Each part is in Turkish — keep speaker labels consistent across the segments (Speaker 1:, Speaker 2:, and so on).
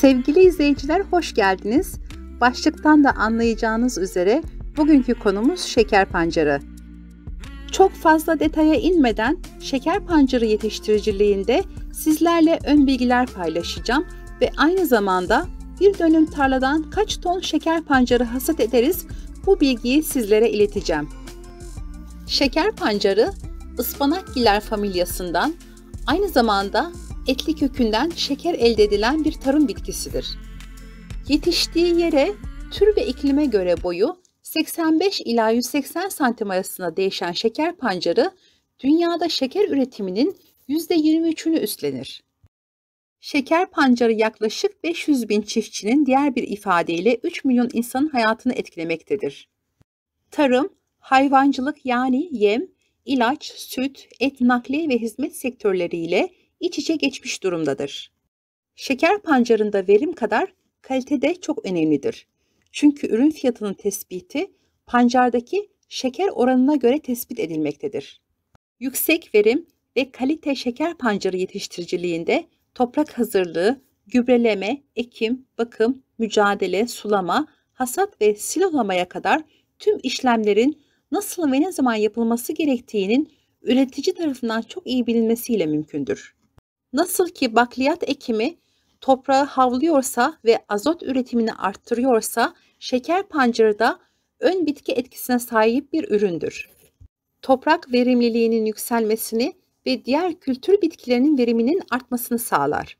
Speaker 1: Sevgili izleyiciler hoş geldiniz. Başlıktan da anlayacağınız üzere bugünkü konumuz şeker pancarı. Çok fazla detaya inmeden şeker pancarı yetiştiriciliğinde sizlerle ön bilgiler paylaşacağım ve aynı zamanda bir dönüm tarladan kaç ton şeker pancarı hasat ederiz bu bilgiyi sizlere ileteceğim. Şeker pancarı ıspanakgiller familyasından aynı zamanda etli kökünden şeker elde edilen bir tarım bitkisidir. Yetiştiği yere, tür ve iklime göre boyu 85 ila 180 santim arasında değişen şeker pancarı, dünyada şeker üretiminin %23'ünü üstlenir. Şeker pancarı yaklaşık 500 bin çiftçinin diğer bir ifadeyle 3 milyon insanın hayatını etkilemektedir. Tarım, hayvancılık yani yem, ilaç, süt, et nakliye ve hizmet sektörleriyle iç içe geçmiş durumdadır. Şeker pancarında verim kadar kalite de çok önemlidir. Çünkü ürün fiyatının tespiti pancardaki şeker oranına göre tespit edilmektedir. Yüksek verim ve kalite şeker pancarı yetiştiriciliğinde toprak hazırlığı, gübreleme, ekim, bakım, mücadele, sulama, hasat ve silolamaya kadar tüm işlemlerin nasıl ve ne zaman yapılması gerektiğinin üretici tarafından çok iyi bilinmesiyle mümkündür. Nasıl ki bakliyat ekimi toprağı havlıyorsa ve azot üretimini arttırıyorsa şeker pancarı da ön bitki etkisine sahip bir üründür. Toprak verimliliğinin yükselmesini ve diğer kültür bitkilerinin veriminin artmasını sağlar.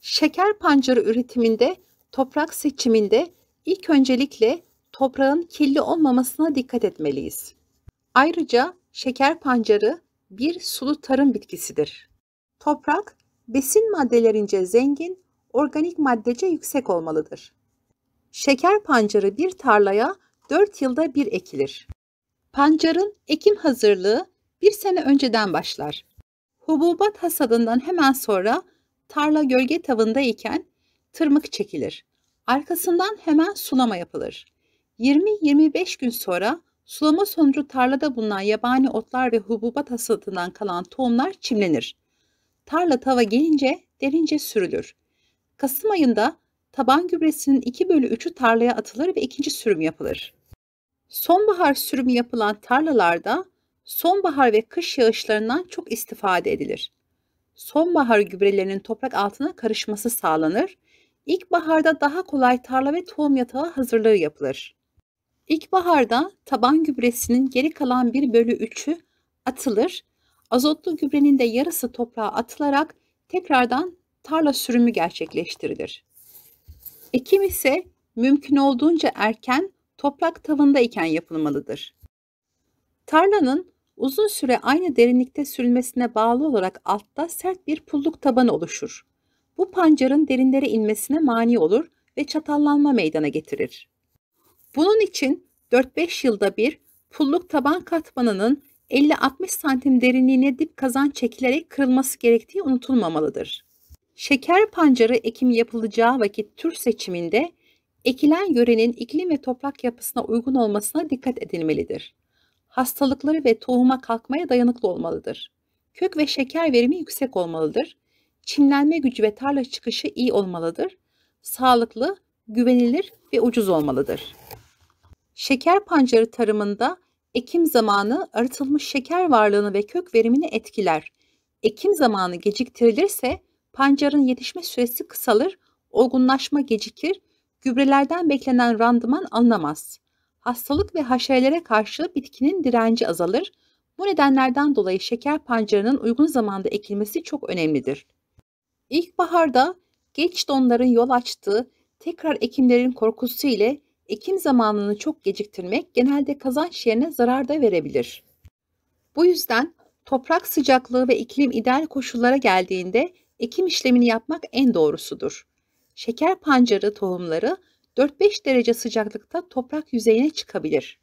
Speaker 1: Şeker pancarı üretiminde toprak seçiminde ilk öncelikle toprağın kirli olmamasına dikkat etmeliyiz. Ayrıca şeker pancarı bir sulu tarım bitkisidir. Toprak, besin maddelerince zengin, organik maddece yüksek olmalıdır. Şeker pancarı bir tarlaya 4 yılda bir ekilir. Pancarın ekim hazırlığı bir sene önceden başlar. Hububat hasadından hemen sonra tarla gölge tavında iken tırmık çekilir. Arkasından hemen sulama yapılır. 20-25 gün sonra sulama sonucu tarlada bulunan yabani otlar ve hububat hasadından kalan tohumlar çimlenir tarla tava gelince derince sürülür. Kasım ayında taban gübresinin 2 bölü 3'ü tarlaya atılır ve ikinci sürüm yapılır. Sonbahar sürümü yapılan tarlalarda sonbahar ve kış yağışlarından çok istifade edilir. Sonbahar gübrelerinin toprak altına karışması sağlanır. İlkbaharda daha kolay tarla ve tohum yatağı hazırlığı yapılır. İlkbaharda taban gübresinin geri kalan 1 bölü 3'ü atılır Azotlu gübrenin de yarısı toprağa atılarak tekrardan tarla sürümü gerçekleştirilir. Ekim ise mümkün olduğunca erken toprak tavındayken yapılmalıdır. Tarlanın uzun süre aynı derinlikte sürülmesine bağlı olarak altta sert bir pulluk tabanı oluşur. Bu pancarın derinlere inmesine mani olur ve çatallanma meydana getirir. Bunun için 4-5 yılda bir pulluk taban katmanının 50-60 santim derinliğine dip kazan çekilerek kırılması gerektiği unutulmamalıdır. Şeker pancarı ekimi yapılacağı vakit tür seçiminde ekilen yörenin iklim ve toprak yapısına uygun olmasına dikkat edilmelidir. Hastalıkları ve tohuma kalkmaya dayanıklı olmalıdır. Kök ve şeker verimi yüksek olmalıdır. Çimlenme gücü ve tarla çıkışı iyi olmalıdır. Sağlıklı, güvenilir ve ucuz olmalıdır. Şeker pancarı tarımında Ekim zamanı arıtılmış şeker varlığını ve kök verimini etkiler. Ekim zamanı geciktirilirse pancarın yetişme süresi kısalır, olgunlaşma gecikir, gübrelerden beklenen randıman alınamaz. Hastalık ve haşerelere karşı bitkinin direnci azalır. Bu nedenlerden dolayı şeker pancarının uygun zamanda ekilmesi çok önemlidir. İlkbaharda geç donların yol açtığı tekrar ekimlerin korkusu ile ekim zamanını çok geciktirmek genelde kazanç yerine zarar da verebilir. Bu yüzden toprak sıcaklığı ve iklim ideal koşullara geldiğinde ekim işlemini yapmak en doğrusudur. Şeker pancarı tohumları 4-5 derece sıcaklıkta toprak yüzeyine çıkabilir.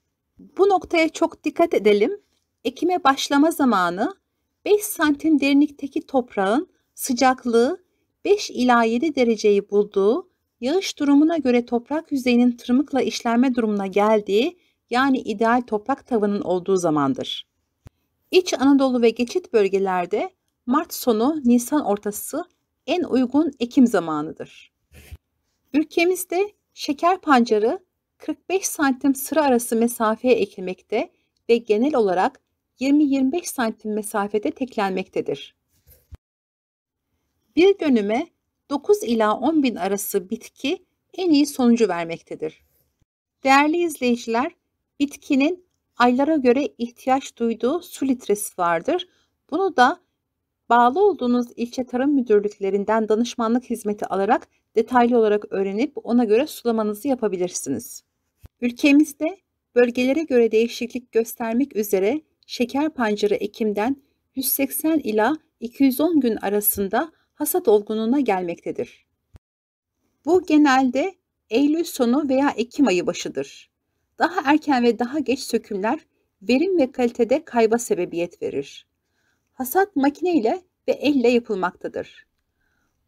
Speaker 1: Bu noktaya çok dikkat edelim. Ekime başlama zamanı 5 santim derinlikteki toprağın sıcaklığı 5 ila 7 dereceyi bulduğu yağış durumuna göre toprak yüzeyinin tırmıkla işlenme durumuna geldiği yani ideal toprak tavanın olduğu zamandır. İç Anadolu ve geçit bölgelerde Mart sonu Nisan ortası en uygun ekim zamanıdır. Ülkemizde şeker pancarı 45 santim sıra arası mesafeye ekilmekte ve genel olarak 20-25 santim mesafede teklenmektedir. Bir dönüme 9 ila 10 bin arası bitki en iyi sonucu vermektedir. Değerli izleyiciler, bitkinin aylara göre ihtiyaç duyduğu su litresi vardır. Bunu da bağlı olduğunuz ilçe tarım müdürlüklerinden danışmanlık hizmeti alarak detaylı olarak öğrenip ona göre sulamanızı yapabilirsiniz. Ülkemizde bölgelere göre değişiklik göstermek üzere şeker pancarı ekimden 180 ila 210 gün arasında hasat olgunluğuna gelmektedir. Bu genelde Eylül sonu veya Ekim ayı başıdır. Daha erken ve daha geç sökümler verim ve kalitede kayba sebebiyet verir. Hasat makineyle ve elle yapılmaktadır.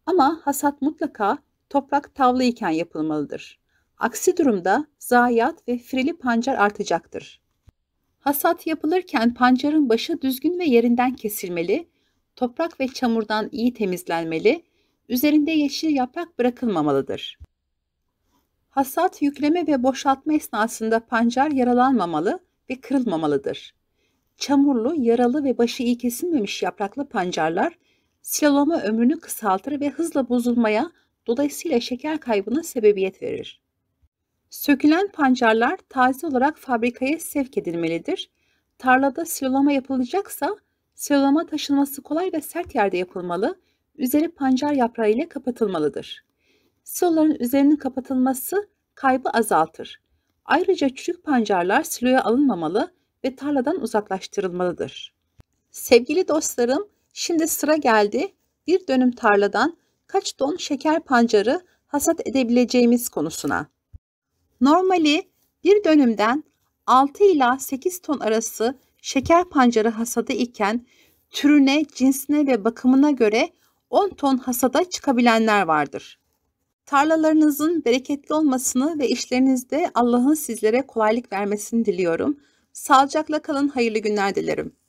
Speaker 1: Ama hasat mutlaka toprak tavlı iken yapılmalıdır. Aksi durumda zayiat ve frili pancar artacaktır. Hasat yapılırken pancarın başı düzgün ve yerinden kesilmeli toprak ve çamurdan iyi temizlenmeli, üzerinde yeşil yaprak bırakılmamalıdır. Hasat, yükleme ve boşaltma esnasında pancar yaralanmamalı ve kırılmamalıdır. Çamurlu, yaralı ve başı iyi kesilmemiş yapraklı pancarlar silolama ömrünü kısaltır ve hızla bozulmaya, dolayısıyla şeker kaybına sebebiyet verir. Sökülen pancarlar taze olarak fabrikaya sevk edilmelidir. Tarlada silolama yapılacaksa Sıralama taşınması kolay ve sert yerde yapılmalı, üzeri pancar yaprağı ile kapatılmalıdır. Siloların üzerinin kapatılması kaybı azaltır. Ayrıca çürük pancarlar siloya alınmamalı ve tarladan uzaklaştırılmalıdır. Sevgili dostlarım, şimdi sıra geldi. Bir dönüm tarladan kaç ton şeker pancarı hasat edebileceğimiz konusuna. Normali bir dönümden 6 ila 8 ton arası şeker pancarı hasadı iken türüne, cinsine ve bakımına göre 10 ton hasada çıkabilenler vardır. Tarlalarınızın bereketli olmasını ve işlerinizde Allah'ın sizlere kolaylık vermesini diliyorum. Sağlıcakla kalın, hayırlı günler dilerim.